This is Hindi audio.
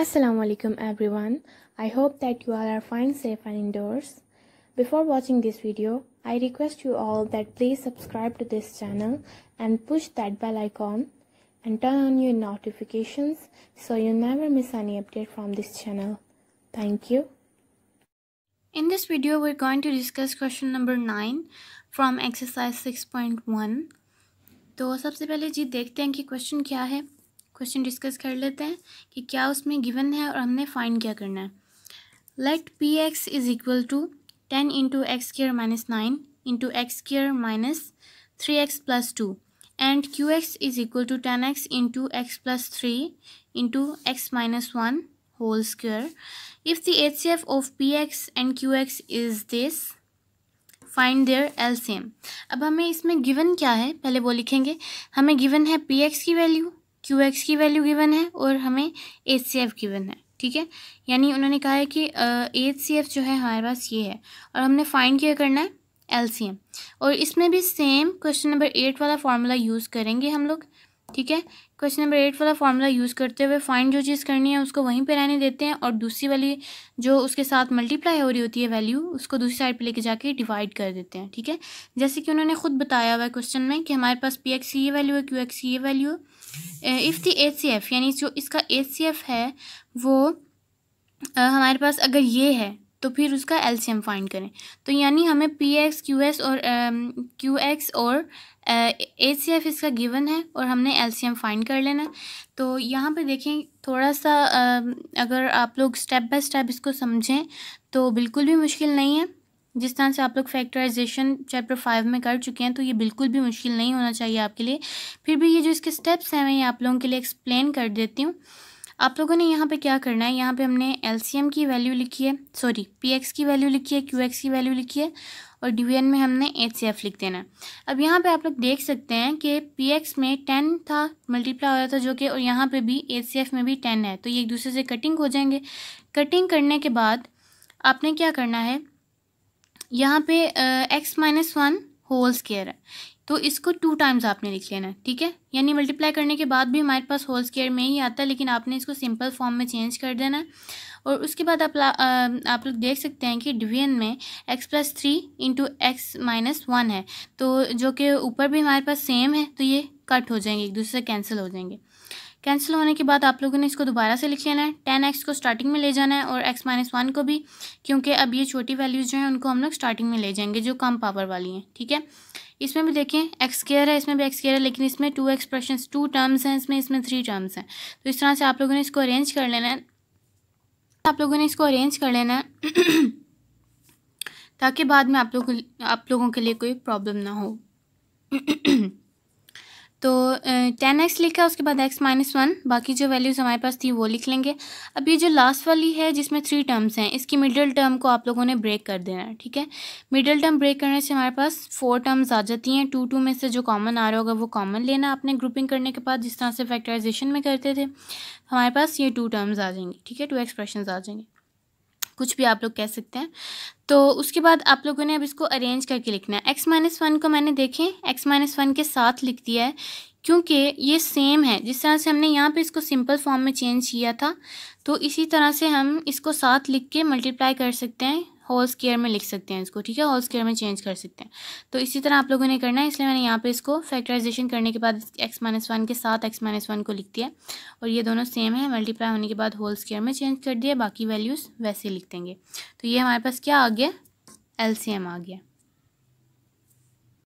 Assalamu alaikum everyone. I hope that you all are fine, safe and indoors. Before watching this video, I request you all that please subscribe to this channel and push that bell icon and turn on your notifications so you never miss any update from this channel. Thank you. In this video, we're going to discuss question number 9 from exercise 6.1. first of all, let's see what the question is. Question discuss कर लेते हैं कि क्या उसमें गिवन है और हमने फाइंड क्या करना है let p x is equal to ten into x square minus nine into x square minus three x plus two and q x is equal to ten x into x plus three into x minus one whole if H C F of p x and q x is this find their LCM अब हमें इसमें गिवन क्या है पहले वो लिखेंगे हमें गिवन है पी एक्स की वैल्यू क्यू एक्स की वैल्यू गिवन है और हमें एच सी एफ गिवन है ठीक है यानी उन्होंने कहा है कि एच सी एफ जो है हमारे पास ये है और हमने फाइंड क्या करना है एल सी एम और इसमें भी सेम क्वेश्चन नंबर एट वाला फार्मूला यूज़ करेंगे हम लोग ठीक है क्वेश्चन नंबर एट वाला फार्मूला यूज़ करते हुए फाइंड जो चीज़ करनी है उसको वहीं पे रहने देते हैं और दूसरी वाली जो उसके साथ मल्टीप्लाई हो रही होती है वैल्यू उसको दूसरी साइड पे लेके जाके डिवाइड कर देते हैं ठीक है जैसे कि उन्होंने खुद बताया हुआ है क्वेश्चन में कि हमारे पास पी एक्स की ये वैल्यू है क्यू एक्स की ये वैल्यू है if the H C F यानी जो इसका एच सी एफ़ है वो आ, हमारे पास अगर ये है तो फिर उसका एम फाइंड करें तो यानी हमें पी एक्स क्यू एस और क्यू एक्स और ए सी एफ इसका गिवन है और हमने एम फाइंड कर लेना तो यहाँ पे देखें थोड़ा सा अगर आप लोग स्टेप बाय स्टेप इसको समझें तो बिल्कुल भी मुश्किल नहीं है जिस तरह से आप लोग फैक्टराइजेशन चैप्टर फाइव में कर चुके हैं तो ये बिल्कुल भी मुश्किल नहीं होना चाहिए आपके लिए फिर भी ये जो इसके स्टेप्स हैं मैं ये आप लोगों के लिए एक्सप्लेन कर देती हूँ आप लोगों ने यहाँ पे क्या करना है यहाँ पे हमने एल की वैल्यू लिखी है सॉरी पी की वैल्यू लिखी है क्यू की वैल्यू लिखी है और डी में हमने एचसीएफ लिख देना है अब यहाँ पे आप लोग देख सकते हैं कि पी में टेन था मल्टीप्लाई हो रहा था जो कि और यहाँ पे भी एचसीएफ में भी टेन है तो ये एक दूसरे से कटिंग हो जाएंगे कटिंग करने के बाद आपने क्या करना है यहाँ पे x minus one whole square है तो इसको टू टाइम्स आपने लिख लेना है ठीक है यानी मल्टीप्लाई करने के बाद भी हमारे पास होल स्केयर में ही आता है लेकिन आपने इसको सिंपल फॉर्म में चेंज कर देना है और उसके बाद आप आ, आप लोग देख सकते हैं कि डिवीजन में x plus three into x minus one है तो जो कि ऊपर भी हमारे पास सेम है तो ये कट हो जाएंगे एक दूसरे से कैंसिल हो जाएंगे कैंसिल होने के बाद आप लोगों ने इसको दोबारा से लिख लेना है टेन एक्स को स्टार्टिंग में ले जाना है और एक्स माइनस वन को भी क्योंकि अब ये छोटी वैल्यूज़ जो हैं उनको हम लोग स्टार्टिंग में ले जाएंगे जो कम पावर वाली हैं ठीक है इसमें भी देखें एक्स केयर है इसमें भी एक्स केयर है लेकिन इसमें टू एक्सप्रेशन टू टर्म्स हैं इसमें इसमें थ्री टर्म्स हैं तो इस तरह से आप लोगों ने इसको अरेंज कर लेना है आप लोगों ने इसको अरेंज कर लेना है ताकि बाद में आप लोग आप लोगों के लिए कोई प्रॉब्लम ना हो तो टेन एक्स लिखा उसके बाद एक्स माइनस वन बाकी जो वैल्यूज़ हमारे पास थी वो लिख लेंगे अब ये जो लास्ट वाली है जिसमें थ्री टर्म्स हैं इसकी मिडिल टर्म को आप लोगों ने ब्रेक कर देना है ठीक है मिडिल टर्म ब्रेक करने से हमारे पास फोर टर्म्स आ जाती हैं टू टू में से जो कॉमन आ रहा होगा वो कॉमन लेना आपने ग्रुपिंग करने के बाद जिस तरह से फैक्टराइजेशन में करते थे हमारे पास ये टू टर्म्स आ जाएंगे ठीक है टू एक्सप्रेशन आ जाएंगे कुछ भी आप लोग कह सकते हैं तो उसके बाद आप लोगों ने अब इसको अरेंज करके लिखना है एक्स माइनस वन को मैंने देखें एक्स माइनस वन के साथ लिख दिया है क्योंकि ये सेम है जिस तरह से हमने यहाँ पे इसको सिंपल फॉर्म में चेंज किया था तो इसी तरह से हम इसको साथ लिख के मल्टीप्लाई कर सकते हैं होल स्केयर में लिख सकते हैं इसको ठीक है होल स्केयर में चेंज कर सकते हैं तो इसी तरह आप लोगों ने करना है इसलिए मैंने यहाँ पे इसको फैक्टराइजेशन करने के बाद एक्स माइनस वन के साथ एक्स माइनस वन को लिख दिया और ये दोनों सेम है मल्टीप्लाई होने के बाद होल स्केयर में चेंज कर दिया बाकी वैल्यूज़ वैसे लिख देंगे तो ये हमारे पास क्या आ गया एल आ गया